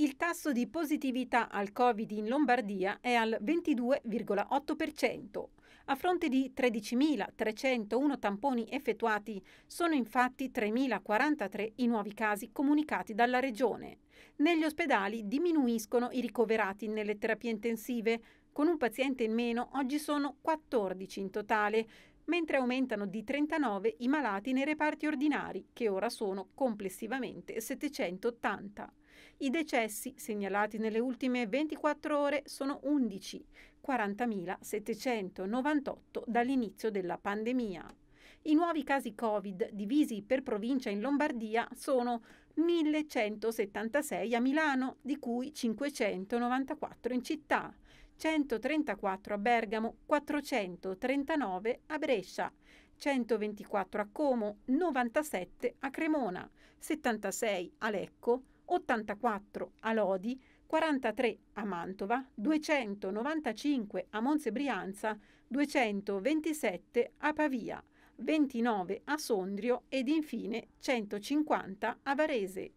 il tasso di positività al Covid in Lombardia è al 22,8%. A fronte di 13.301 tamponi effettuati, sono infatti 3.043 i nuovi casi comunicati dalla Regione. Negli ospedali diminuiscono i ricoverati nelle terapie intensive, con un paziente in meno oggi sono 14 in totale, mentre aumentano di 39 i malati nei reparti ordinari, che ora sono complessivamente 780. I decessi segnalati nelle ultime 24 ore sono 11, 40.798 dall'inizio della pandemia. I nuovi casi Covid divisi per provincia in Lombardia sono 1176 a Milano, di cui 594 in città, 134 a Bergamo, 439 a Brescia, 124 a Como, 97 a Cremona, 76 a Lecco, 84 a Lodi, 43 a Mantova, 295 a Monsebrianza, 227 a Pavia, 29 a Sondrio ed infine 150 a Varese.